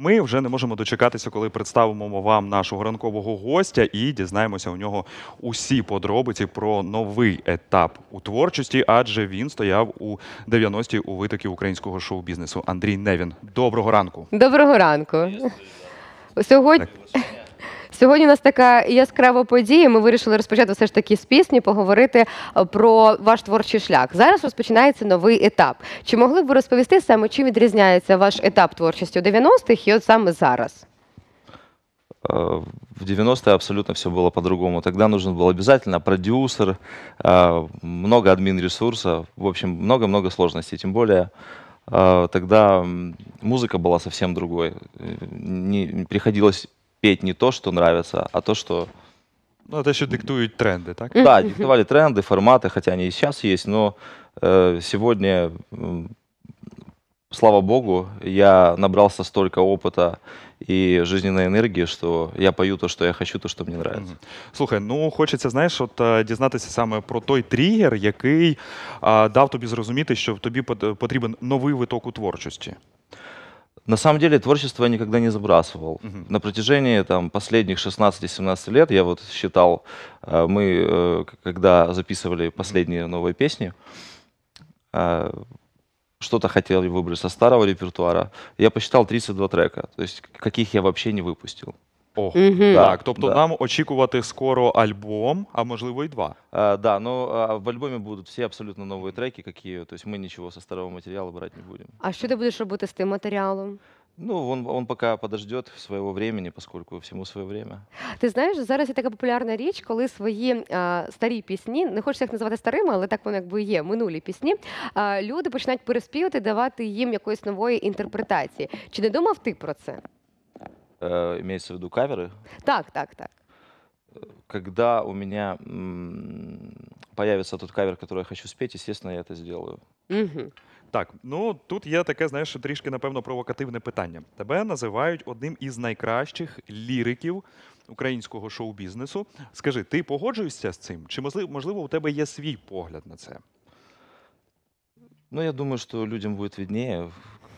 Ми вже не можемо дочекатися, коли представимо вам нашого ранкового гостя і дізнаємося у нього усі подробиці про новий етап у творчості, адже він стояв у 90-ті у витокі українського шоу-бізнесу. Андрій Невін. Доброго ранку. Доброго ранку. Сьогодні. Сьогодні у нас така яскрава подія. Ми вирішили розпочати все ж таки з пісні, поговорити е, про ваш творчий шлях. Зараз розпочинається новий етап. Чи могли б ви розповісти саме, чим відрізняється ваш етап творчості у 90-х і от саме зараз? Е, в 90-е абсолютно все было по-другому. Тогда нужен был обязательно продюсер, е, много админ ресурсов, в общем, много-много сложностей. Тем более тогда музыка была совсем другой. Э, не, приходилось петь не то, что нравится, а то, что... Ну, это еще диктуют тренды, так? Да, диктовали тренды, форматы, хотя они и сейчас есть, но э, сегодня, слава богу, я набрался столько опыта и жизненной енергії, що я пою то, що я хочу, то що мені подобається. Слухай, ну хочеться знаєш, от э, дізнатися саме э, про той тригер, який а, дав тобі зрозуміти, що тобі потрібен новий виток у творчості. На самом деле творчество я никогда не забрасывал. Uh-huh. На протяжении там, последних 16-17 лет я вот считал, э, мы э, когда записывали последние новые песни, э, что-то хотели выбрать со старого репертуара. Я посчитал 32 трека, то есть каких я вообще не выпустил. О, Мгм. Так, тобто да. нам очікувати скоро альбом, а можливо і два. Е, ну, а, да, но в альбомі будуть всі абсолютно нові треки, какие. То есть мы ничего старого матеріалу брати не будемо. А що ти будеш робити з тим матеріалом? Ну, он, он пока подождет своего времени, поскольку всьому своє. время. Ти знаєш, зараз є така популярна річ, коли свої а, старі пісні, не хочеться їх називати старими, але так воно якби є, минулі пісні. А, люди починають переспівати, давати їм якоїсь нової інтерпретації. Чи не думав ти про це? э, имеется в виду каверы. Так, так, так. Когда у меня появится тот кавер, который я хочу спеть, естественно, я это сделаю. Угу. Так, ну тут є таке, знаєш, трішки, напевно, провокативне питання. Тебе називають одним із найкращих ліриків українського шоу-бізнесу. Скажи, ти погоджуєшся з цим? Чи можливо, можливо у тебе є свій погляд на це? Ну, я думаю, що людям буде виднее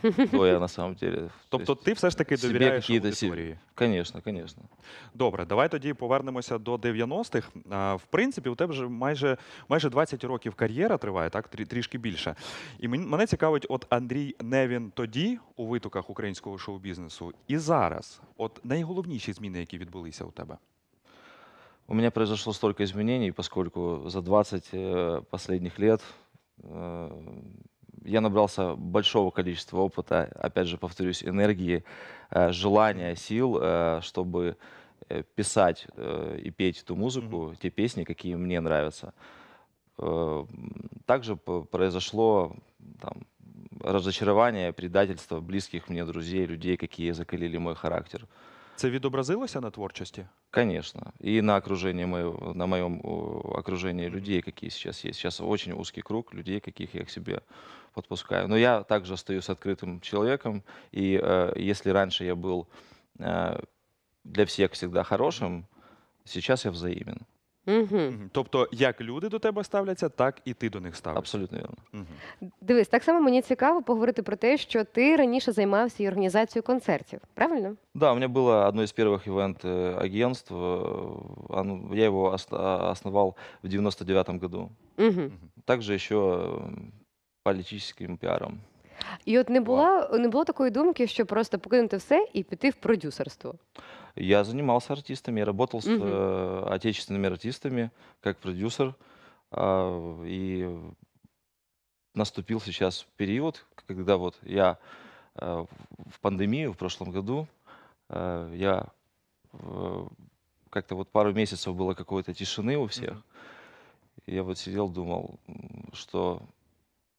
двое на самом деле. Тобто ти все ж таки довіряєш якісь аудиторії? Конечно, конечно. Добре, давай тоді повернемося до 90-х. В принципі, у тебе вже майже, майже 20 років кар'єра триває, так? Трішки більше. І мене цікавить, от Андрій Невін тоді у витоках українського шоу-бізнесу і зараз. От найголовніші зміни, які відбулися у тебе. У мене произошло столько змінень, поскольку за 20 останніх років. я набрался большого количества опыта, опять же, повторюсь, энергии, э, желания, сил, э, чтобы э, писать и петь эту музыку, mm-hmm. те песни, какие мне нравятся. Также произошло там, разочарование, предательство близких мне друзей, людей, какие закалили мой характер. Це відобразилося на творчості? Конечно. И на окружении моего, на моем окружении людей, какие сейчас есть. Сейчас очень узкий круг людей, каких я к себе подпускаю. Но я также остаюсь открытым человеком. И э, если раньше я был э, для всех всегда хорошим, сейчас я взаимен. Тобто, як люди до тебе ставляться, так і ти до них ставишся. Абсолютно вірно. Дивись, так само мені цікаво поговорити про те, що ти раніше займався і організацією концертів, правильно? Так, у мене було одно из перших івент е, агентств Я його основав в 99 году. Угу. Также еще э, политическим І от не була не було такої думки, що просто покинути все і піти в продюсерство. Я занимался артистами, я работал с угу. отечественными артистами как продюсер. А, и наступил сейчас период, когда вот я э, в пандемию в прошлом году, э, я как-то вот пару месяцев было какой-то тишины у всех. Угу. Я вот сидел, думал, что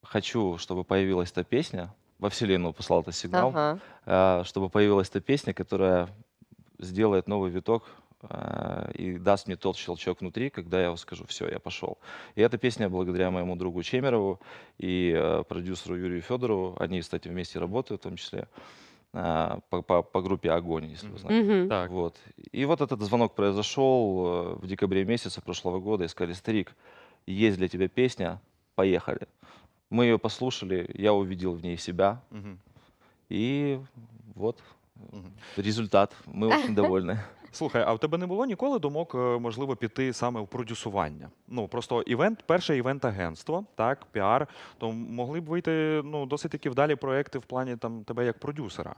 хочу, чтобы появилась эта песня, во Вселенную послал этот сигнал, ага. чтобы появилась эта песня, которая сделает новый виток э, и даст мне тот щелчок внутри, когда я скажу, все, я пошел. И эта песня благодаря моему другу Чемерову и э, продюсеру Юрию Федорову, они, кстати, вместе работают в том числе, э, по, по, по группе «Огонь», если вы знаете. Mm-hmm. Вот. И вот этот звонок произошел в декабре месяца прошлого года, и сказали, старик, есть для тебя песня, поехали. Мы ее послушали, я увидел в ней себя, mm-hmm. и вот Результат. Ми очень довольны. Слухай, а у тебе не було ніколи думок, е, можливо, піти саме в продюсування? Ну просто івент, перше івент-агентство, так, піар, то могли б вийти ну, досить таки вдалі проекти в плані там тебе як продюсера.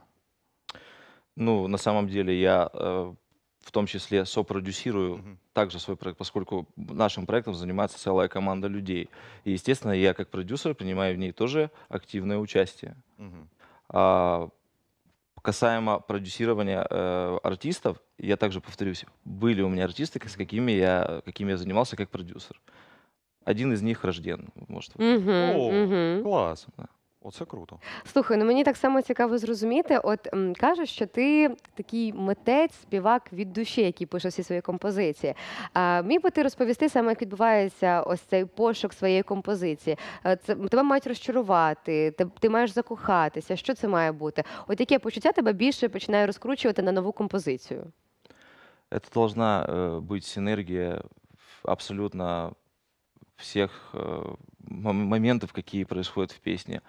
Ну, на самом деле, я е, в том числе сопродюсирую Мгм. также свой проект, поскольку нашим проектом занимается целая команда людей. І, естественно, я как продюсер принимаю в ней тоже активное участие. Мгм касаемо продюсирования э, артистов, я также повторюсь, были у меня артисты, с какими я, какими я занимался как продюсер. Один из них рожден, может. Угу, О, угу. класс. Оце круто. Слухай, ну мені так само цікаво зрозуміти. От кажеш, що ти такий митець, співак від душі, який пише всі свої композиції. А, міг би ти розповісти саме, як відбувається ось цей пошук своєї композиції? Е, це тебе мають розчарувати, ти, ти маєш закохатися. Що це має бути? От яке почуття тебе більше починає розкручувати на нову композицію? Це повинна е, бути синергія абсолютно всех э, моментов, какие происходят в песне.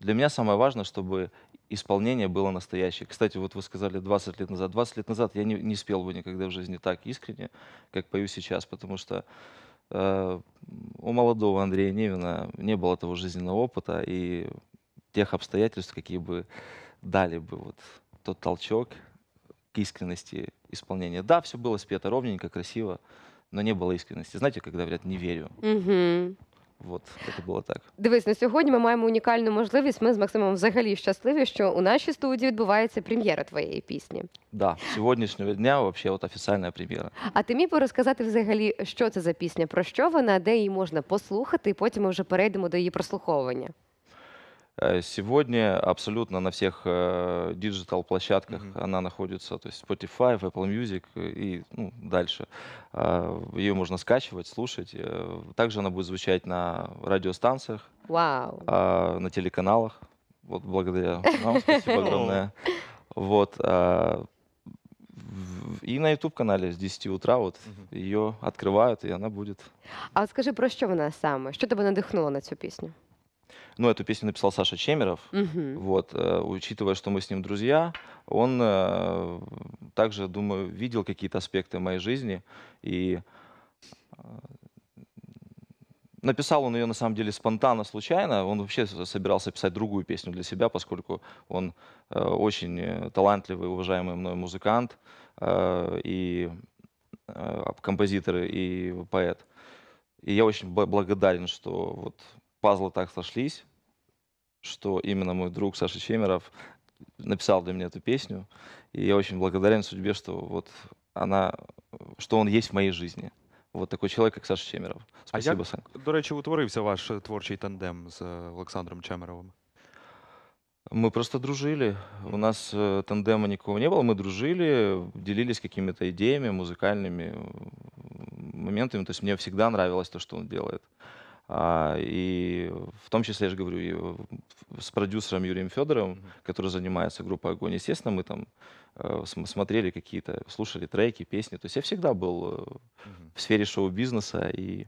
Для меня самое важное, чтобы исполнение было настоящее. Кстати, вот вы сказали 20 лет назад. 20 лет назад я не, не спел бы никогда в жизни так искренне, как пою сейчас, потому что э, у молодого Андрея Невина не было того жизненного опыта и тех обстоятельств, какие бы дали бы вот тот толчок к искренности исполнения. Да, все было спето ровненько, красиво, но не было искренности. знаєте, коли говорят не вірю? Угу. От, це було так. Дивись, на сьогодні ми маємо унікальну можливість. Ми з Максимом взагалі щасливі, що у нашій студії відбувається прем'єра твоєї пісні. Так, да, сьогоднішнього дня вообще от офіційна прем'єра. А ти міг би розказати взагалі, що це за пісня, про що вона, де її можна послухати, і потім ми вже перейдемо до її прослуховування. Э, сегодня абсолютно на всех э, диджитал-площадках mm-hmm. она находится, то есть Spotify, Apple Music э, и ну, дальше. А, Ее можно скачивать, слушать. Также она будет звучать на радиостанциях, wow. А, на телеканалах. Вот благодаря вам, спасибо огромное. Вот. А, и на YouTube-каналі з 10 утра от її відкривають, і вона буде. А от скажи, про що вона саме? Що тебе надихнуло на цю пісню? Ну, эту песню написал Саша Чемеров. Угу. Вот, э, учитывая, что мы с ним друзья, он э, также, думаю, видел какие-то аспекты моей жизни и э, написал он ее на самом деле спонтанно, случайно. Он вообще собирался писать другую песню для себя, поскольку он очень талантливый, уважаемый мной музыкант и композитор и поэт. И я очень благодарен, что вот пазлы так сошлись, что именно мой друг Саша Чемеров написал для меня эту песню. И я очень благодарен судьбе, что вот она, что он есть в моей жизни. Вот такой человек как Саша Чемеров. А Спасибо, а як, Санк. До речі, утворився ваш творчий тандем с э, Александром Чемеровым? Мы просто дружили. У нас э, тандема никого не было. Мы дружили, делились какими-то идеями, музыкальными моментами. То есть мне всегда нравилось то, что он делает. И в том числе, я же говорю, с продюсером Юрием Федоровым, который занимается группой «Огонь», естественно, мы там э, смотрели какие-то, слушали треки, песни. То есть я всегда был э, в сфері шоу-бізнеса і.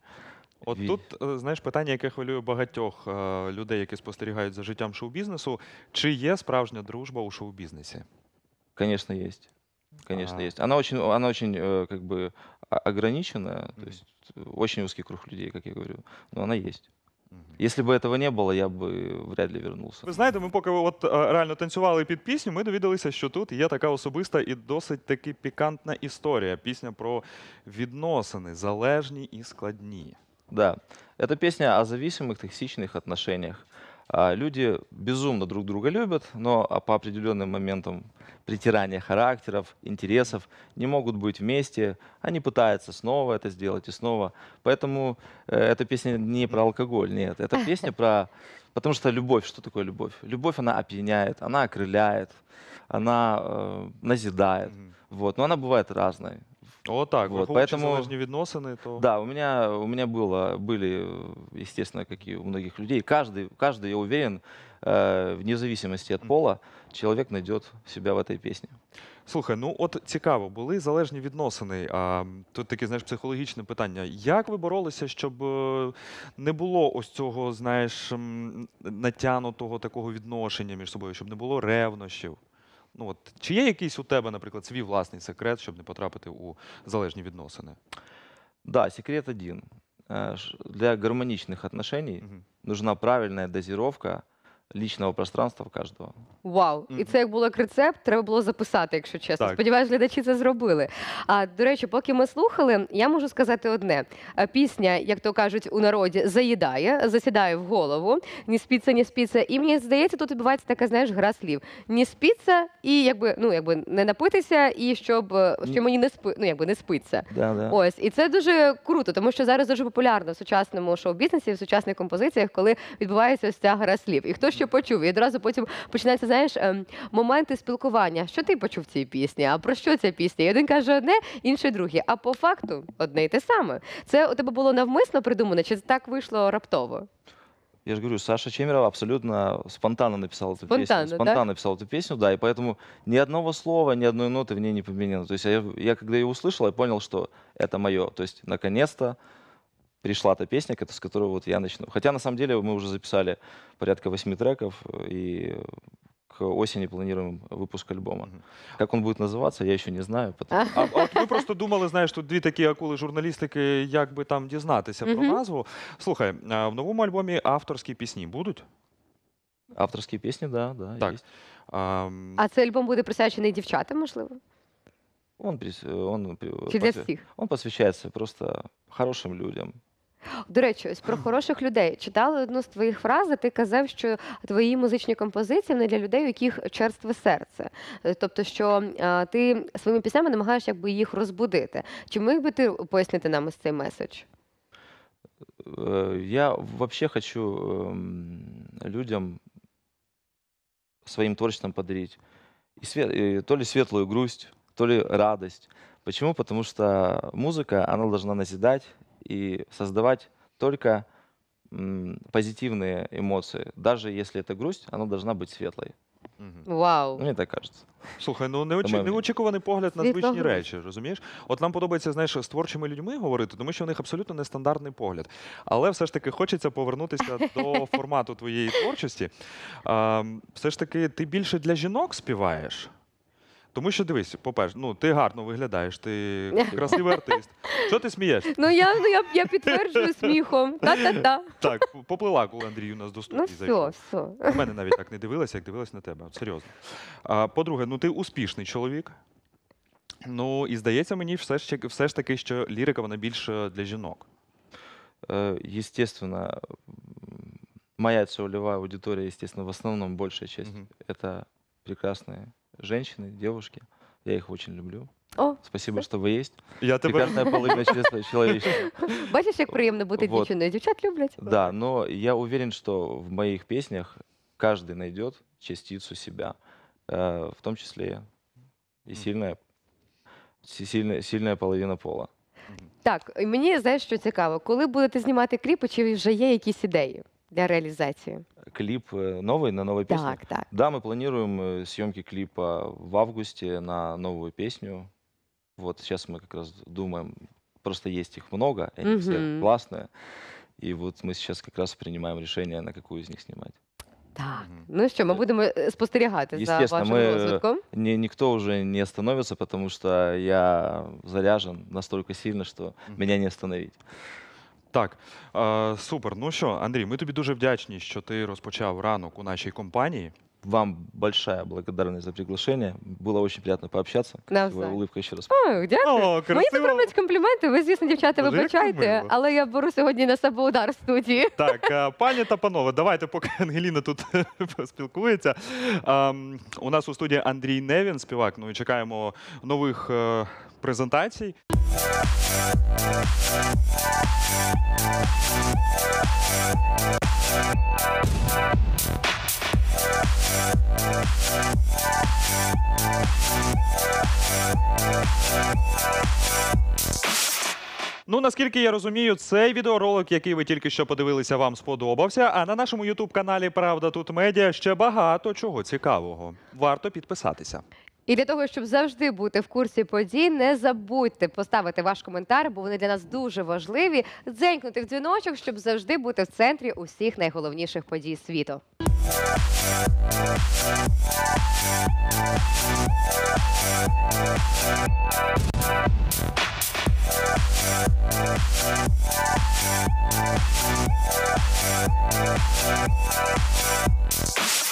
От тут э, знаєш питання, яке хвилює багатьох е, людей, які спостерігають за життям шоу-бізнесу. Чи є справжня дружба у шоу-бізнесі? Звісно, є. Конечно, а... есть. Она очень, она очень э, как бы ограничена mm-hmm. то есть э, очень узкий круг людей, как я говорю, но она есть. если бы этого не було, я б вряд ли вернувся. Ви знаєте, ми поки от а, реально танцювали під пісню, ми довідалися, що тут є така особиста і досить таки пікантна історія. Пісня про відносини залежні і складні. Да. Это песня о зависимых токсичных отношениях. А, люди безумно друг друга любят, но а, по определенным моментам притирания характеров, интересов, не могут быть вместе, они пытаются снова это сделать и снова. Поэтому э, эта песня не про алкоголь, нет, эта песня про... Потому что любовь, что такое любовь? Любовь, она опьяняет, она окрыляет, она э, назидает. Вот. Но она бывает разной. О, так. Вот, поэтому відносини, то... Да, у меня, у меня было, были, естественно, как и у многих людей. Каждый, каждый я уверен, э, вне зависимости от пола, человек найдет себя в этой песне. Слухай, ну от цікаво, були залежні відносини. А тут таке знаєш психологічне питання. Як ви боролися, щоб е, не було ось цього, знаєш, натянутого такого відношення між собою, щоб не було ревнощів? Ну от чи є якийсь у тебе, наприклад, свій власний секрет, щоб не потрапити у залежні відносини? Да, секрет один. Э, для гармонічних отношений угу. нужна правильна дозіровка лічного пространства в кожного. Вау, і це як було як рецепт, треба було записати, якщо чесно. Сподіваюсь, глядачі це зробили. А до речі, поки ми слухали, я можу сказати одне: пісня, як то кажуть у народі, заїдає, засідає в голову. Ні спіться, ні спіться. І мені здається, тут відбувається така, знаєш, гра слів. Ні спіться, і якби ну якби не напитися, і щоб е, мені не спи, ну якби не спиться. Да, да. Ось, і це дуже круто, тому що зараз дуже популярно в сучасному шоу-бізнесі, в сучасних композиціях, коли відбувається ось ця гра слів. І хто що почув. І одразу потім починається знаєш, ем, моменти спілкування. Що ти почув в цій пісні? А про що ця пісня? І один каже одне, інший друге. А по факту одне й те саме. Це у тебе було навмисно придумане? чи так вийшло раптово? Я ж говорю, Саша Чемірова абсолютно спонтанно написала цю спонтанно, песню. Спонтанно да? написал эту да, и поэтому ні одного слова, ні одной ноты в ній не поменено. То есть я, я когда ее услышал, я понял, що це моє. То наконец-то, пришла та песня, с которой вот я начну. Хотя на самом деле мы уже записали порядка восьми треков, и к осени планируем выпуск альбома. Как он будет называться, я еще не знаю. Потому... А, а ми просто думали, знаєш, тут дві такі акули журналістики, як би там дізнатися про назву. Слухай, в новому альбомі авторські пісні будуть? Авторские песни, да, да, Так. есть. А, м, А цей альбом буде присвячений дівчатам, можливо? Он, прис- Чи для всіх? он посвящается просто хорошим людям, до речі, ось про хороших людей Читали одну з твоїх фраз, де ти казав, що твої музичні композиції не для людей, у яких черстве серце. Е, тобто, що а, е, ти своїми піснями намагаєш якби їх розбудити. Чи міг би ти пояснити нам ось цей меседж? Е, я взагалі хочу ем, людям своїм творчеством подарити то ли светлую грусть, то ли радость. Почему? Потому что музыка, она должна назидать, и создавать только позитивные эмоции. Даже если это грусть, она должна быть светлой. Вау. Мені так кажеться. Слухай, ну неочікуваний погляд на звичні речі, розумієш? От нам подобається знаєш, з творчими людьми говорити, тому що в них абсолютно нестандартний погляд. Але все ж таки хочеться повернутися до формату твоєї творчості. Все ж таки, ти більше для жінок співаєш? Тому що дивись, по-перше, ну ти гарно виглядаєш, ти красивий артист. Що ти смієш? Ну я ну я, я підтверджую сміхом. Та-та-та. Так, поплила, коли Андрій у нас доступний. Ну, все, все. У мене навіть так не дивилася, як дивилась на тебе. От, Серйозно. А, По-друге, ну ти успішний чоловік. Ну і здається мені, все ж все ж таки, що лірика вона більше для жінок. Е, естественно, моя целевая аудиторія, естественно, в основному большая часть угу. это прекрасные женщины, девушки. Я их очень люблю. О, Спасибо, що ви є. Я тебе Прекрасная половина человечества. бачиш, як приємно бути Вот. дівчиною. Дівчат люблять. Да, но я уверен, что в моих песнях каждый найдет частицу себя, э, в том числе и сильная, си- сильная, сильная половина пола. Так, і мені знаєш, що цікаво, коли будете знімати кліпи, чи вже є якісь ідеї? для реализации. Клип е, новый на новой песне? Так, так. Да, мы планируем съемки клипа в августе на новую песню. Вот сейчас мы как раз думаем, просто есть их много, они угу. все классные. І от ми зараз якраз приймаємо рішення, на яку з них знімати. Так, ну що, ми е, будемо е, спостерігати за вашим ми, розвитком. Ні, ніхто вже не остановиться, тому що я заряжен настільки сильно, що мене не остановить. Так, е, супер. Ну що, Андрій, ми тобі дуже вдячні, що ти розпочав ранок у нашій компанії. Вам большая благодарность за приглашение. Было очень приятно пообщаться. Твоя Навзаєм. улыбка еще раз. Ой, дякую. О, Мені тут компліменти. Ви, звісно, дівчата, Боже, вибачайте, але я беру сьогодні на себе удар в студії. Так, е, пані та панове, давайте, поки Ангеліна тут спілкується. Ем, у нас у студії Андрій Невін, співак. Ну і чекаємо нових е, презентацій. Ну, наскільки я розумію, цей відеоролик, який ви тільки що подивилися, вам сподобався. А на нашому ютуб каналі Правда тут медіа ще багато чого цікавого. Варто підписатися. І для того, щоб завжди бути в курсі подій, не забудьте поставити ваш коментар, бо вони для нас дуже важливі. Дзенькнути в дзвіночок, щоб завжди бути в центрі усіх найголовніших подій світу. Thank you.